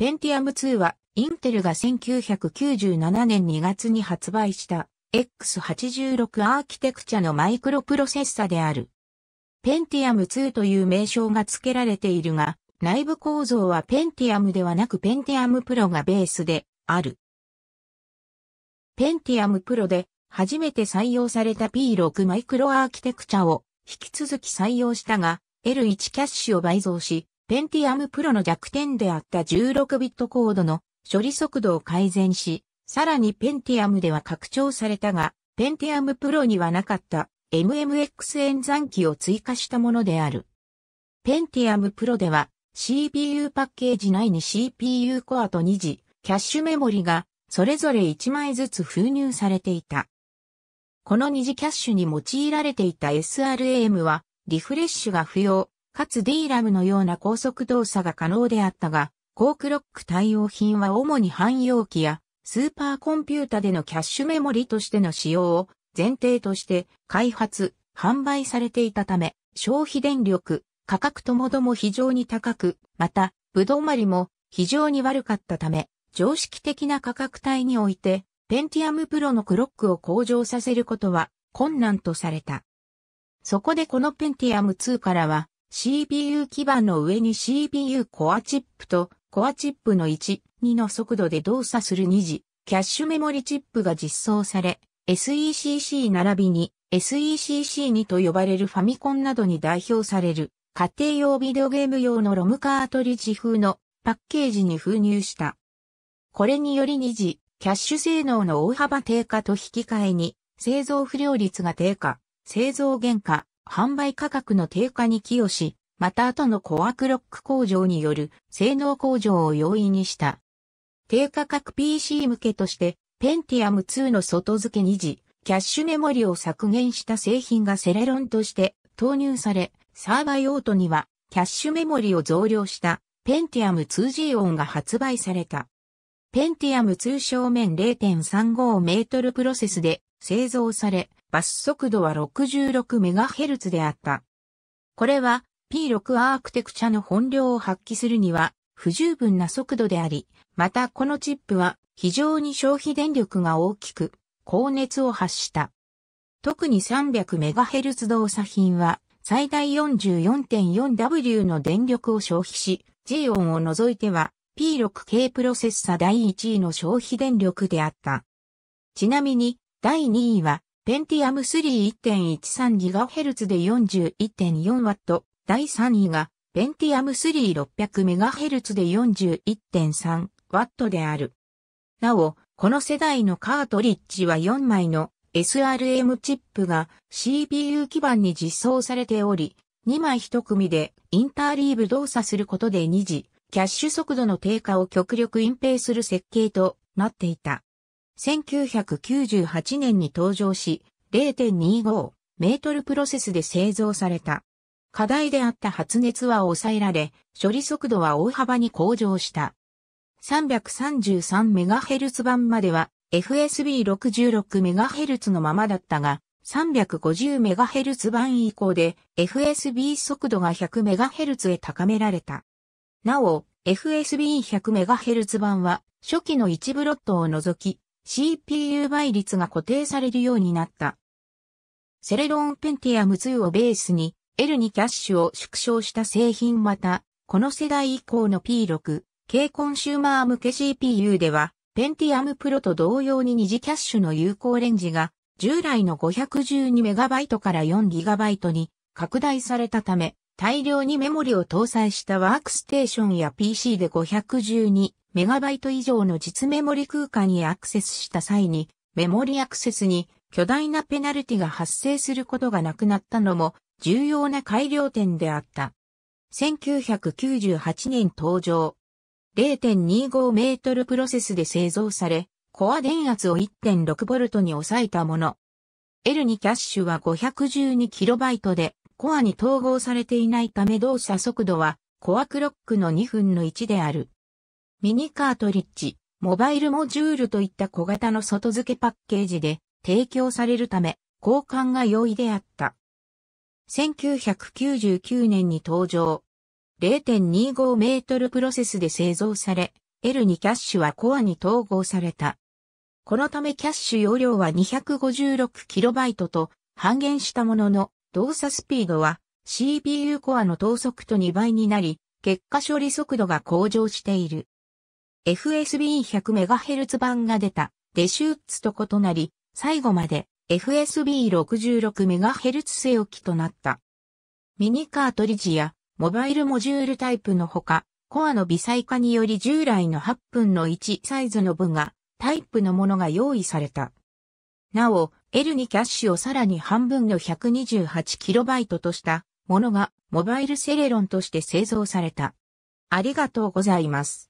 ペンティアム2は、インテルが1997年2月に発売した X86 アーキテクチャのマイクロプロセッサである。ペンティアム2という名称が付けられているが、内部構造はペンティアムではなくペンティアムプロがベースである。ペンティアムプロで初めて採用された P6 マイクロアーキテクチャを引き続き採用したが、L1 キャッシュを倍増し、ペンティアムプロの弱点であった16ビットコードの処理速度を改善し、さらにペンティアムでは拡張されたが、ペンティアムプロにはなかった MMX 演算機を追加したものである。ペンティアムプロでは CPU パッケージ内に CPU コアと2次、キャッシュメモリがそれぞれ1枚ずつ封入されていた。この2次キャッシュに用いられていた SRAM はリフレッシュが不要、かつ D ラムのような高速動作が可能であったが、コークロック対応品は主に汎用機やスーパーコンピュータでのキャッシュメモリとしての使用を前提として開発、販売されていたため、消費電力、価格ともども非常に高く、また、ぶどまりも非常に悪かったため、常識的な価格帯において、ペンティアムプロのクロックを向上させることは困難とされた。そこでこのペンティアム2からは、CPU 基板の上に CPU コアチップとコアチップの1、2の速度で動作する2次、キャッシュメモリチップが実装され、SECC 並びに SECC2 と呼ばれるファミコンなどに代表される家庭用ビデオゲーム用のロムカートリッジ風のパッケージに封入した。これにより2次、キャッシュ性能の大幅低下と引き換えに製造不良率が低下、製造原価、販売価格の低下に寄与し、また後のコアクロック工場による性能向上を容易にした。低価格 PC 向けとして、Pentium 2の外付け二次、キャッシュメモリを削減した製品がセレロンとして投入され、サーバー用途にはキャッシュメモリを増量した Pentium 2G オンが発売された。Pentium 2正面0.35メートルプロセスで製造され、バス速度は 66MHz であった。これは P6 アークテクチャの本領を発揮するには不十分な速度であり、またこのチップは非常に消費電力が大きく、高熱を発した。特に 300MHz 動作品は最大 44.4W の電力を消費し、G 音を除いては P6K プロセッサ第1位の消費電力であった。ちなみに第2位はペンティアム3 1.13GHz で 41.4W、第3位がペンティアム3 600MHz で 41.3W である。なお、この世代のカートリッジは4枚の SRM チップが CPU 基板に実装されており、2枚1組でインターリーブ動作することで2次、キャッシュ速度の低下を極力隠蔽する設計となっていた。1998年に登場し、0.25メートルプロセスで製造された。課題であった発熱は抑えられ、処理速度は大幅に向上した。333MHz 版までは FSB66MHz のままだったが、350MHz 版以降で FSB 速度が 100MHz へ高められた。なお、FSB100MHz 版は初期の1ブロットを除き CPU 倍率が固定されるようになった。セレロンペンティアム2をベースに L にキャッシュを縮小した製品また、この世代以降の P6、軽コンシューマー向け CPU では、ペンティアムプロと同様に二次キャッシュの有効レンジが、従来の 512MB から 4GB に拡大されたため、大量にメモリを搭載したワークステーションや PC で5 1 2メガバイト以上の実メモリ空間へアクセスした際に、メモリアクセスに巨大なペナルティが発生することがなくなったのも重要な改良点であった。1998年登場。0.25メートルプロセスで製造され、コア電圧を1 6トに抑えたもの。L2 キャッシュは5 1 2イトで、コアに統合されていないため動作速度は、コアクロックの2分の1である。ミニカートリッジ、モバイルモジュールといった小型の外付けパッケージで提供されるため、交換が容易であった。1999年に登場。0.25メートルプロセスで製造され、L にキャッシュはコアに統合された。このためキャッシュ容量は2 5 6イトと半減したものの、動作スピードは CPU コアの等速と2倍になり、結果処理速度が向上している。FSB100MHz 版が出たデシューツと異なり、最後まで FSB66MHz 据置きとなった。ミニカートリッジやモバイルモジュールタイプのほか、コアの微細化により従来の8分の1サイズの部がタイプのものが用意された。なお、L にキャッシュをさらに半分の 128KB としたものがモバイルセレロンとして製造された。ありがとうございます。